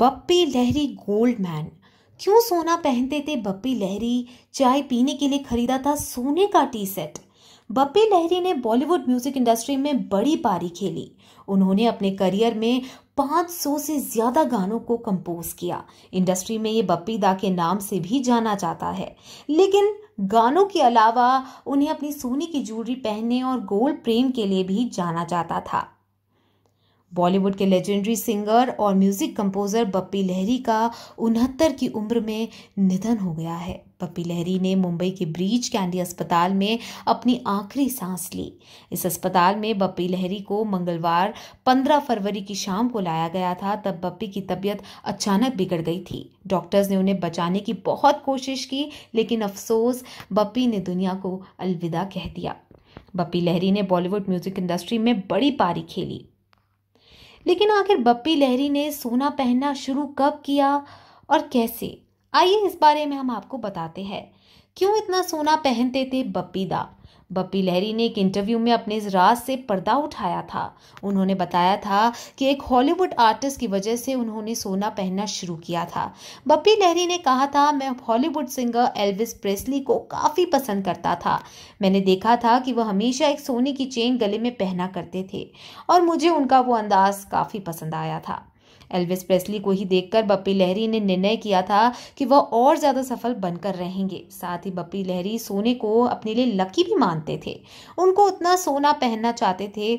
बप्पी लहरी gold man क्यों सोना पहनते थे बप्पी लहरी चाय पीने के लिए खरीदा था सोने का टी सेट बप्पी लहरी ने बॉलीवुड म्यूजिक इंडस्ट्री में बड़ी पारी खेली उन्होंने अपने करियर में 500 से ज़्यादा गानों को कंपोज किया इंडस्ट्री में ये बप्पी दा के नाम से भी जाना जाता है लेकिन गानों के अलावा उन्हें अपनी सोने की ज्वेलरी पहनने और गोल्ड प्रेम के लिए भी जाना जाता था बॉलीवुड के लेजेंडरी सिंगर और म्यूजिक कंपोजर बप्पी लहरी का उनहत्तर की उम्र में निधन हो गया है पप्पी लहरी ने मुंबई के ब्रीच कैंडी अस्पताल में अपनी आखिरी सांस ली इस अस्पताल में बप्पी लहरी को मंगलवार 15 फरवरी की शाम को लाया गया था तब बप्पी की तबीयत अचानक बिगड़ गई थी डॉक्टर्स ने उन्हें बचाने की बहुत कोशिश की लेकिन अफसोस बप्पी ने दुनिया को अलविदा कह दिया बप्पी लहरी ने बॉलीवुड म्यूजिक इंडस्ट्री में बड़ी पारी खेली लेकिन आखिर बप्पी लहरी ने सोना पहनना शुरू कब किया और कैसे आइए इस बारे में हम आपको बताते हैं क्यों इतना सोना पहनते थे बप्पी दा बप्पी लहरी ने एक इंटरव्यू में अपने इस राज से पर्दा उठाया था उन्होंने बताया था कि एक हॉलीवुड आर्टिस्ट की वजह से उन्होंने सोना पहनना शुरू किया था बप्पी लहरी ने कहा था मैं हॉलीवुड सिंगर एल्विस प्रेसली को काफ़ी पसंद करता था मैंने देखा था कि वह हमेशा एक सोने की चेन गले में पहना करते थे और मुझे उनका वो अंदाज काफ़ी पसंद आया था एल्विस प्रेसली को ही देखकर बप्पी लहरी ने निर्णय किया था कि वह और ज़्यादा सफल बनकर रहेंगे साथ ही बप्पी लहरी सोने को अपने लिए लकी भी मानते थे उनको उतना सोना पहनना चाहते थे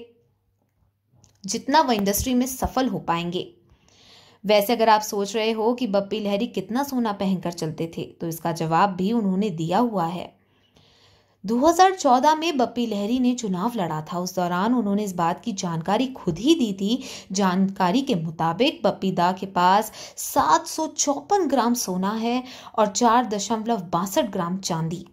जितना वह इंडस्ट्री में सफल हो पाएंगे वैसे अगर आप सोच रहे हो कि बप्पी लहरी कितना सोना पहनकर चलते थे तो इसका जवाब भी उन्होंने दिया हुआ है 2014 में बप्पी लहरी ने चुनाव लड़ा था उस दौरान उन्होंने इस बात की जानकारी खुद ही दी थी जानकारी के मुताबिक बप्पी दा के पास सात ग्राम सोना है और चार दशमलव बासठ ग्राम चांदी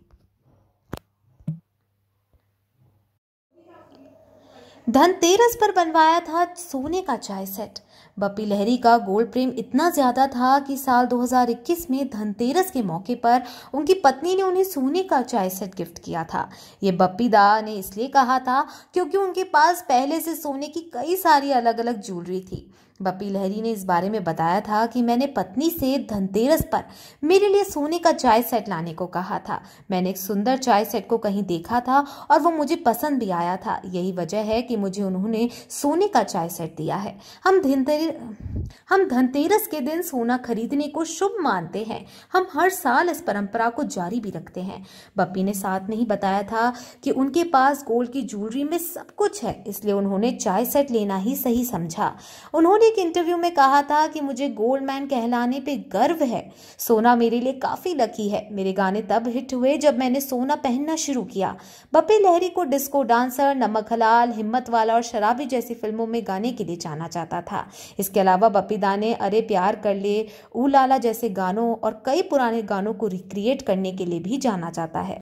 धनतेरस पर बनवाया था सोने का चाय सेट बपी लहरी का गोल्ड प्रेम इतना ज़्यादा था कि साल 2021 में धनतेरस के मौके पर उनकी पत्नी ने उन्हें सोने का चाय सेट गिफ्ट किया था ये बप्पी दा ने इसलिए कहा था क्योंकि उनके पास पहले से सोने की कई सारी अलग अलग ज्वेलरी थी बपी लहरी ने इस बारे में बताया था कि मैंने पत्नी से धनतेरस पर मेरे लिए सोने का चाय सेट लाने को कहा था मैंने एक सुंदर चाय सेट को कहीं देखा था और वो मुझे पसंद भी आया था यही वजह है कि मुझे उन्होंने सोने का चाय सेट दिया है हम धनतेरस हम धनतेरस के दिन सोना खरीदने को शुभ मानते हैं हम हर साल इस परंपरा को जारी भी रखते हैं बप्पी ने साथ में ही बताया था कि उनके पास गोल्ड की ज्वेलरी में सब कुछ है इसलिए उन्होंने चाय सेट लेना ही सही समझा उन्होंने एक इंटरव्यू में कहा था कि मुझे गोल्ड मैन कहलाने पे गर्व है सोना मेरे लिए काफ़ी लकी है मेरे गाने तब हिट हुए जब मैंने सोना पहनना शुरू किया बपी लहरी को डिस्को डांसर नमक हलाल हिम्मत वाला और शराबी जैसी फिल्मों में गाने के लिए जाना जाता था इसके अलावा बपी दाने अरे प्यार कर ले ऊ लाला जैसे गानों और कई पुराने गानों को रिक्रिएट करने के लिए भी जाना जाता है